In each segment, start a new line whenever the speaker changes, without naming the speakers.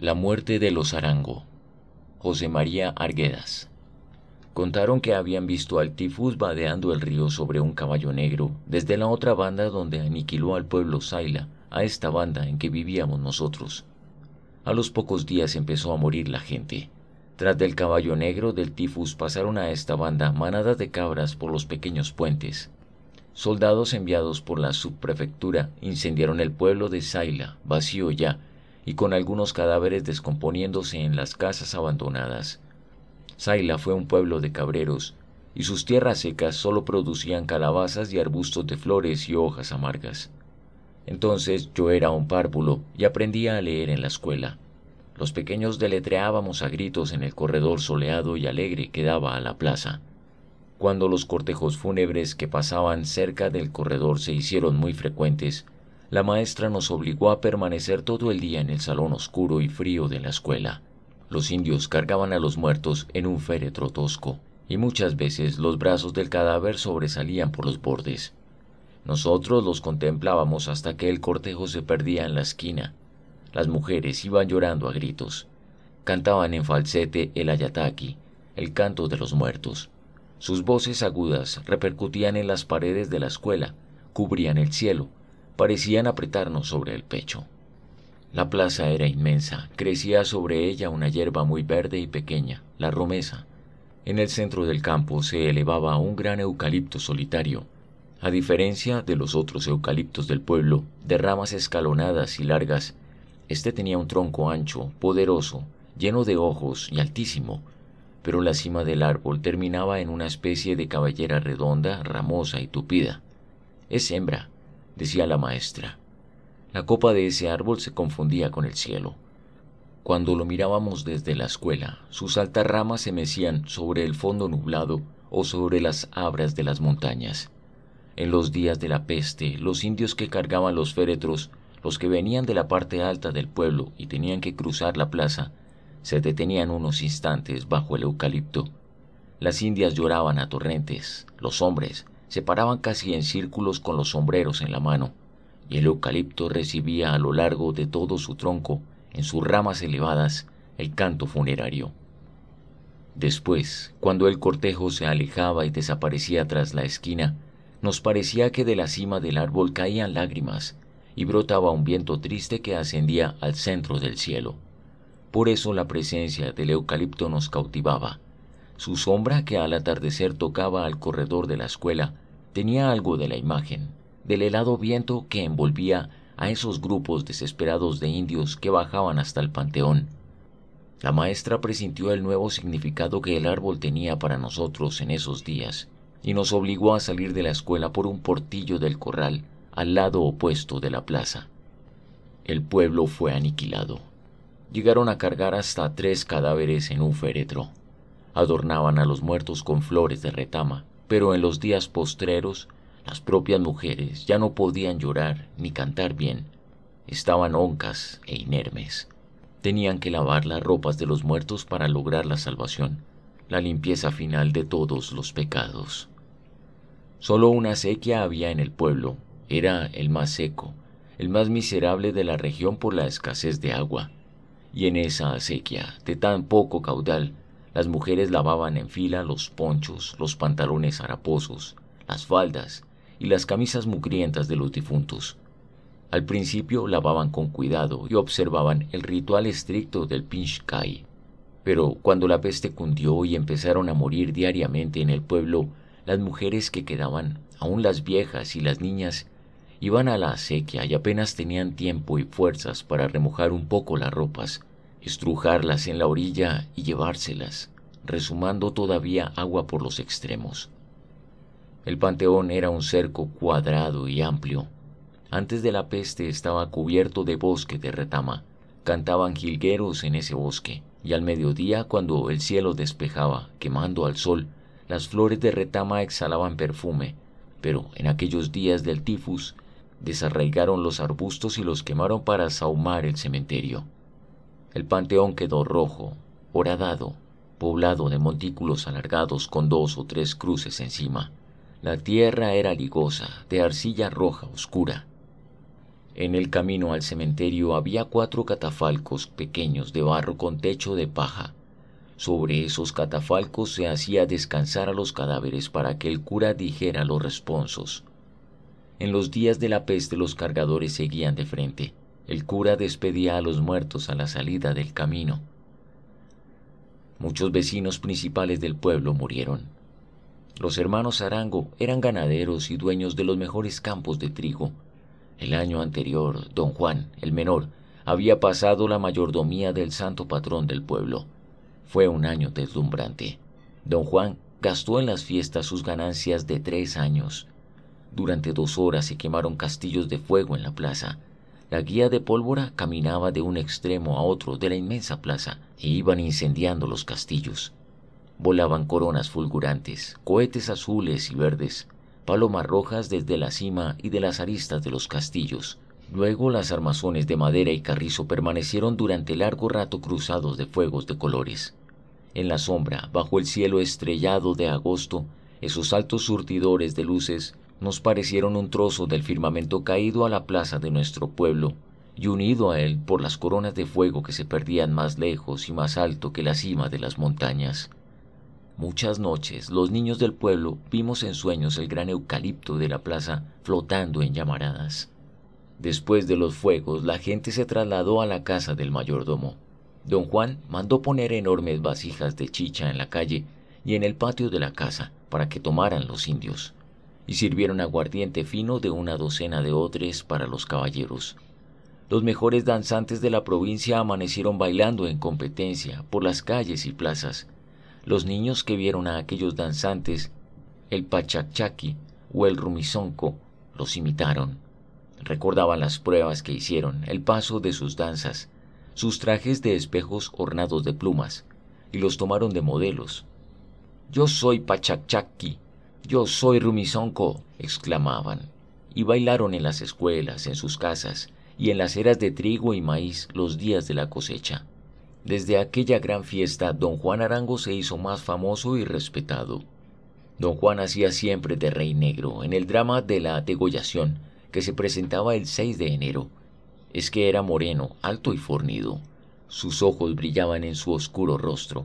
La muerte de los Arango. José María Arguedas. Contaron que habían visto al tifus vadeando el río sobre un caballo negro desde la otra banda donde aniquiló al pueblo Zaila, a esta banda en que vivíamos nosotros. A los pocos días empezó a morir la gente. Tras del caballo negro del tifus pasaron a esta banda manadas de cabras por los pequeños puentes. Soldados enviados por la subprefectura incendiaron el pueblo de Zaila, vacío ya, y con algunos cadáveres descomponiéndose en las casas abandonadas. Zaila fue un pueblo de cabreros, y sus tierras secas solo producían calabazas y arbustos de flores y hojas amargas. Entonces yo era un párvulo y aprendía a leer en la escuela. Los pequeños deletreábamos a gritos en el corredor soleado y alegre que daba a la plaza. Cuando los cortejos fúnebres que pasaban cerca del corredor se hicieron muy frecuentes, la maestra nos obligó a permanecer todo el día en el salón oscuro y frío de la escuela. Los indios cargaban a los muertos en un féretro tosco, y muchas veces los brazos del cadáver sobresalían por los bordes. Nosotros los contemplábamos hasta que el cortejo se perdía en la esquina. Las mujeres iban llorando a gritos. Cantaban en falsete el ayataki, el canto de los muertos. Sus voces agudas repercutían en las paredes de la escuela, cubrían el cielo, parecían apretarnos sobre el pecho. La plaza era inmensa, crecía sobre ella una hierba muy verde y pequeña, la romesa. En el centro del campo se elevaba un gran eucalipto solitario, a diferencia de los otros eucaliptos del pueblo, de ramas escalonadas y largas, este tenía un tronco ancho, poderoso, lleno de ojos y altísimo, pero la cima del árbol terminaba en una especie de cabellera redonda, ramosa y tupida. Es hembra, decía la maestra. La copa de ese árbol se confundía con el cielo. Cuando lo mirábamos desde la escuela, sus altas ramas se mecían sobre el fondo nublado o sobre las abras de las montañas. En los días de la peste, los indios que cargaban los féretros, los que venían de la parte alta del pueblo y tenían que cruzar la plaza, se detenían unos instantes bajo el eucalipto. Las indias lloraban a torrentes, los hombres, se paraban casi en círculos con los sombreros en la mano, y el eucalipto recibía a lo largo de todo su tronco, en sus ramas elevadas, el canto funerario. Después, cuando el cortejo se alejaba y desaparecía tras la esquina, nos parecía que de la cima del árbol caían lágrimas y brotaba un viento triste que ascendía al centro del cielo. Por eso la presencia del eucalipto nos cautivaba, su sombra, que al atardecer tocaba al corredor de la escuela, tenía algo de la imagen, del helado viento que envolvía a esos grupos desesperados de indios que bajaban hasta el panteón. La maestra presintió el nuevo significado que el árbol tenía para nosotros en esos días, y nos obligó a salir de la escuela por un portillo del corral, al lado opuesto de la plaza. El pueblo fue aniquilado. Llegaron a cargar hasta tres cadáveres en un féretro adornaban a los muertos con flores de retama, pero en los días postreros las propias mujeres ya no podían llorar ni cantar bien, estaban honcas e inermes. Tenían que lavar las ropas de los muertos para lograr la salvación, la limpieza final de todos los pecados. Solo una acequia había en el pueblo, era el más seco, el más miserable de la región por la escasez de agua, y en esa acequia de tan poco caudal las mujeres lavaban en fila los ponchos, los pantalones haraposos, las faldas y las camisas mugrientas de los difuntos. Al principio lavaban con cuidado y observaban el ritual estricto del Pinchkai. Pero cuando la peste cundió y empezaron a morir diariamente en el pueblo, las mujeres que quedaban, aún las viejas y las niñas, iban a la acequia y apenas tenían tiempo y fuerzas para remojar un poco las ropas estrujarlas en la orilla y llevárselas, resumando todavía agua por los extremos. El panteón era un cerco cuadrado y amplio. Antes de la peste estaba cubierto de bosque de retama. Cantaban jilgueros en ese bosque, y al mediodía, cuando el cielo despejaba, quemando al sol, las flores de retama exhalaban perfume, pero en aquellos días del tifus desarraigaron los arbustos y los quemaron para saumar el cementerio. El panteón quedó rojo, horadado, poblado de montículos alargados con dos o tres cruces encima. La tierra era ligosa, de arcilla roja oscura. En el camino al cementerio había cuatro catafalcos pequeños de barro con techo de paja. Sobre esos catafalcos se hacía descansar a los cadáveres para que el cura dijera los responsos. En los días de la peste los cargadores seguían de frente el cura despedía a los muertos a la salida del camino. Muchos vecinos principales del pueblo murieron. Los hermanos Arango eran ganaderos y dueños de los mejores campos de trigo. El año anterior, don Juan, el menor, había pasado la mayordomía del santo patrón del pueblo. Fue un año deslumbrante. Don Juan gastó en las fiestas sus ganancias de tres años. Durante dos horas se quemaron castillos de fuego en la plaza. La guía de pólvora caminaba de un extremo a otro de la inmensa plaza e iban incendiando los castillos. Volaban coronas fulgurantes, cohetes azules y verdes, palomas rojas desde la cima y de las aristas de los castillos. Luego las armazones de madera y carrizo permanecieron durante largo rato cruzados de fuegos de colores. En la sombra, bajo el cielo estrellado de agosto, esos altos surtidores de luces nos parecieron un trozo del firmamento caído a la plaza de nuestro pueblo, y unido a él por las coronas de fuego que se perdían más lejos y más alto que la cima de las montañas. Muchas noches los niños del pueblo vimos en sueños el gran eucalipto de la plaza flotando en llamaradas. Después de los fuegos la gente se trasladó a la casa del mayordomo. Don Juan mandó poner enormes vasijas de chicha en la calle y en el patio de la casa para que tomaran los indios y sirvieron aguardiente fino de una docena de odres para los caballeros. Los mejores danzantes de la provincia amanecieron bailando en competencia por las calles y plazas. Los niños que vieron a aquellos danzantes, el pachachaki o el rumizonco, los imitaron. Recordaban las pruebas que hicieron, el paso de sus danzas, sus trajes de espejos ornados de plumas, y los tomaron de modelos. Yo soy pachachaki», yo soy Rumizonco, exclamaban, y bailaron en las escuelas, en sus casas y en las eras de trigo y maíz los días de la cosecha. Desde aquella gran fiesta, don Juan Arango se hizo más famoso y respetado. Don Juan hacía siempre de rey negro en el drama de la degollación, que se presentaba el 6 de enero. Es que era moreno, alto y fornido. Sus ojos brillaban en su oscuro rostro,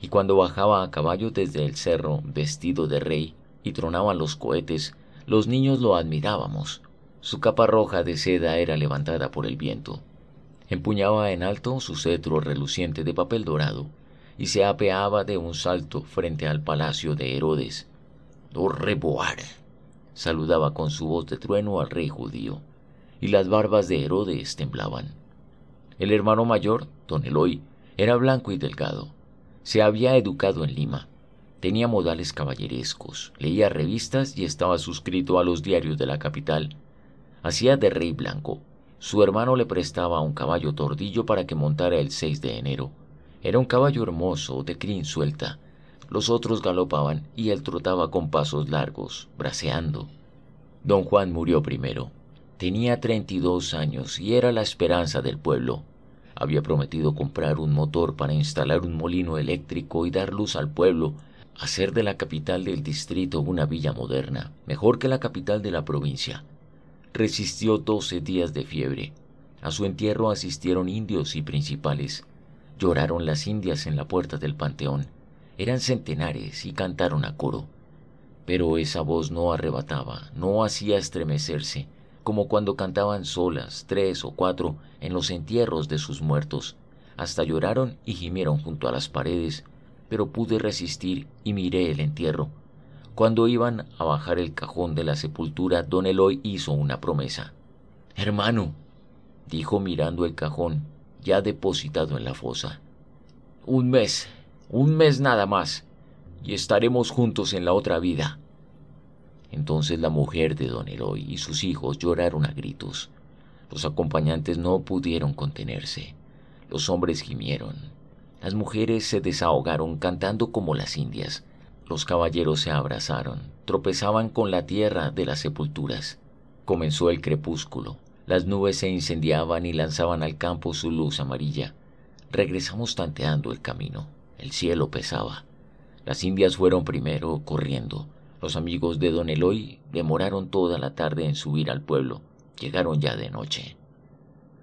y cuando bajaba a caballo desde el cerro, vestido de rey, y tronaban los cohetes, los niños lo admirábamos. Su capa roja de seda era levantada por el viento. Empuñaba en alto su cetro reluciente de papel dorado y se apeaba de un salto frente al palacio de Herodes. Reboar! saludaba con su voz de trueno al rey judío, y las barbas de Herodes temblaban. El hermano mayor, don Eloy, era blanco y delgado. Se había educado en Lima Tenía modales caballerescos, leía revistas y estaba suscrito a los diarios de la capital. Hacía de rey blanco. Su hermano le prestaba un caballo tordillo para que montara el 6 de enero. Era un caballo hermoso, de crin suelta. Los otros galopaban y él trotaba con pasos largos, braceando. Don Juan murió primero. Tenía 32 años y era la esperanza del pueblo. Había prometido comprar un motor para instalar un molino eléctrico y dar luz al pueblo, hacer de la capital del distrito una villa moderna, mejor que la capital de la provincia. Resistió doce días de fiebre. A su entierro asistieron indios y principales. Lloraron las indias en la puerta del panteón. Eran centenares y cantaron a coro. Pero esa voz no arrebataba, no hacía estremecerse, como cuando cantaban solas, tres o cuatro, en los entierros de sus muertos. Hasta lloraron y gimieron junto a las paredes pero pude resistir y miré el entierro. Cuando iban a bajar el cajón de la sepultura, don Eloy hizo una promesa. Hermano, dijo mirando el cajón, ya depositado en la fosa. Un mes, un mes nada más, y estaremos juntos en la otra vida. Entonces la mujer de don Eloy y sus hijos lloraron a gritos. Los acompañantes no pudieron contenerse. Los hombres gimieron. Las mujeres se desahogaron cantando como las indias. Los caballeros se abrazaron, tropezaban con la tierra de las sepulturas. Comenzó el crepúsculo. Las nubes se incendiaban y lanzaban al campo su luz amarilla. Regresamos tanteando el camino. El cielo pesaba. Las indias fueron primero corriendo. Los amigos de Don Eloy demoraron toda la tarde en subir al pueblo. Llegaron ya de noche.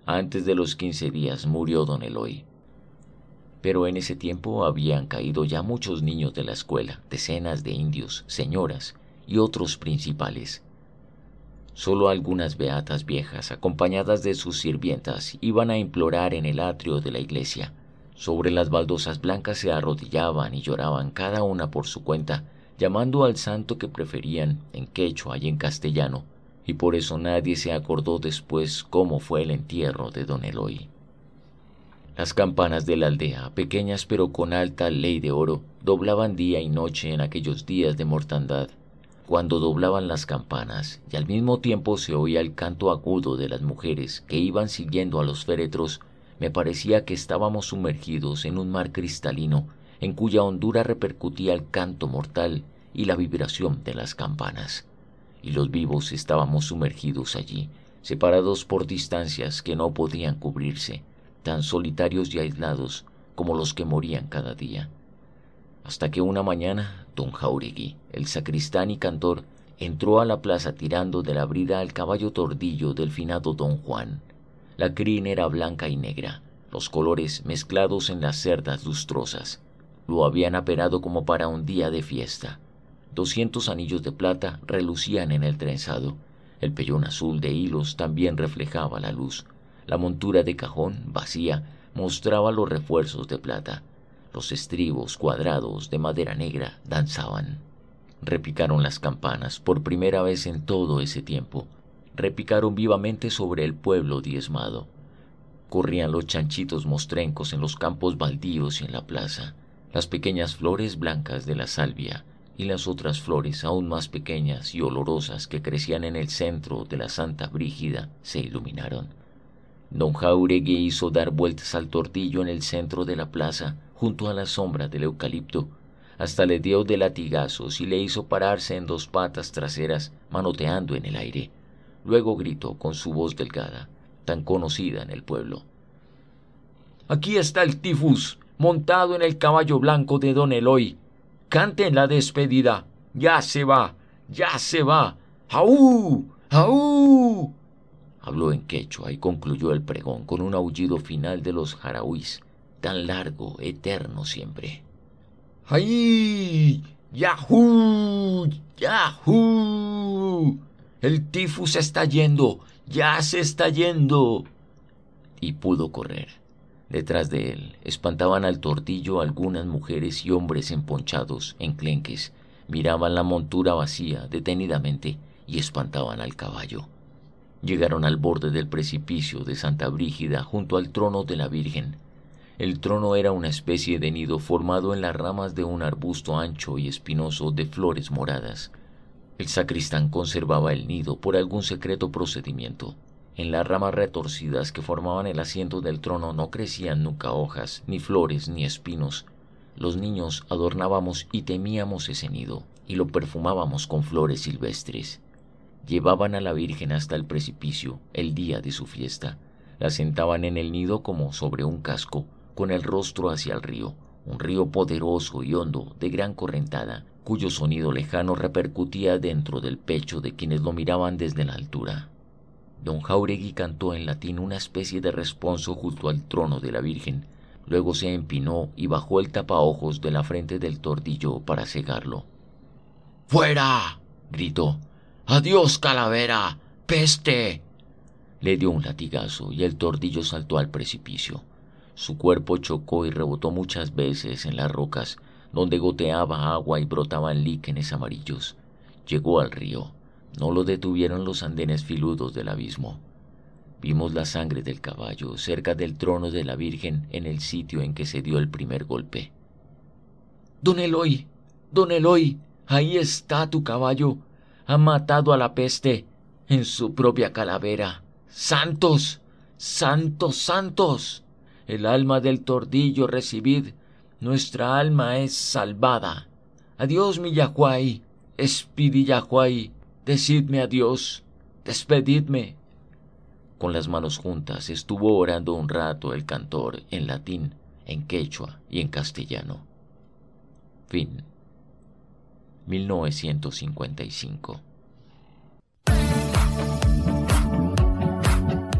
Antes de los quince días murió Don Eloy. Pero en ese tiempo habían caído ya muchos niños de la escuela, decenas de indios, señoras y otros principales. Solo algunas beatas viejas, acompañadas de sus sirvientas, iban a implorar en el atrio de la iglesia. Sobre las baldosas blancas se arrodillaban y lloraban cada una por su cuenta, llamando al santo que preferían en quechua y en castellano, y por eso nadie se acordó después cómo fue el entierro de don Eloy. Las campanas de la aldea, pequeñas pero con alta ley de oro, doblaban día y noche en aquellos días de mortandad. Cuando doblaban las campanas, y al mismo tiempo se oía el canto agudo de las mujeres que iban siguiendo a los féretros, me parecía que estábamos sumergidos en un mar cristalino, en cuya hondura repercutía el canto mortal y la vibración de las campanas. Y los vivos estábamos sumergidos allí, separados por distancias que no podían cubrirse tan solitarios y aislados como los que morían cada día. Hasta que una mañana, don Jauregui, el sacristán y cantor, entró a la plaza tirando de la brida al caballo tordillo del finado don Juan. La crin era blanca y negra, los colores mezclados en las cerdas lustrosas. Lo habían aperado como para un día de fiesta. Doscientos anillos de plata relucían en el trenzado. El pellón azul de hilos también reflejaba la luz. La montura de cajón, vacía, mostraba los refuerzos de plata. Los estribos cuadrados de madera negra danzaban. Repicaron las campanas por primera vez en todo ese tiempo. Repicaron vivamente sobre el pueblo diezmado. Corrían los chanchitos mostrencos en los campos baldíos y en la plaza, las pequeñas flores blancas de la salvia y las otras flores aún más pequeñas y olorosas que crecían en el centro de la Santa Brígida se iluminaron Don Jauregui hizo dar vueltas al tortillo en el centro de la plaza, junto a la sombra del eucalipto. Hasta le dio de latigazos y le hizo pararse en dos patas traseras, manoteando en el aire. Luego gritó con su voz delgada, tan conocida en el pueblo. Aquí está el tifus, montado en el caballo blanco de don Eloy. Canten la despedida. Ya se va, ya se va. ¡Aú! ¡Aú! Habló en quechua y concluyó el pregón con un aullido final de los jarauís, tan largo, eterno siempre. ¡Ay! ¡Yahú! ¡Yahú! El tifus se está yendo, ya se está yendo. Y pudo correr. Detrás de él espantaban al tortillo algunas mujeres y hombres emponchados, clenques Miraban la montura vacía detenidamente y espantaban al caballo. Llegaron al borde del precipicio de Santa Brígida junto al trono de la Virgen. El trono era una especie de nido formado en las ramas de un arbusto ancho y espinoso de flores moradas. El sacristán conservaba el nido por algún secreto procedimiento. En las ramas retorcidas que formaban el asiento del trono no crecían nunca hojas, ni flores, ni espinos. Los niños adornábamos y temíamos ese nido, y lo perfumábamos con flores silvestres. Llevaban a la Virgen hasta el precipicio el día de su fiesta. La sentaban en el nido como sobre un casco, con el rostro hacia el río, un río poderoso y hondo, de gran correntada, cuyo sonido lejano repercutía dentro del pecho de quienes lo miraban desde la altura. Don Jauregui cantó en latín una especie de responso junto al trono de la Virgen, luego se empinó y bajó el tapaojos de la frente del tordillo para cegarlo. ¡Fuera! gritó. Adiós, calavera. Peste. Le dio un latigazo y el tordillo saltó al precipicio. Su cuerpo chocó y rebotó muchas veces en las rocas, donde goteaba agua y brotaban líquenes amarillos. Llegó al río. No lo detuvieron los andenes filudos del abismo. Vimos la sangre del caballo cerca del trono de la Virgen en el sitio en que se dio el primer golpe. Don Eloy, don Eloy, ahí está tu caballo, ha matado a la peste en su propia calavera. Santos, santos, santos. El alma del tordillo recibid, nuestra alma es salvada. Adiós, mi Yahuay, espidi Yahuay, decidme adiós, despedidme. Con las manos juntas estuvo orando un rato el cantor en latín, en quechua y en castellano. Fin. 1955.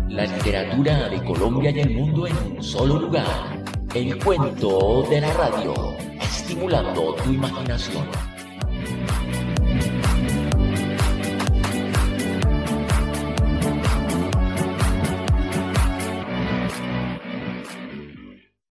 La literatura de Colombia y el mundo en un solo lugar. El cuento de la radio, estimulando tu imaginación.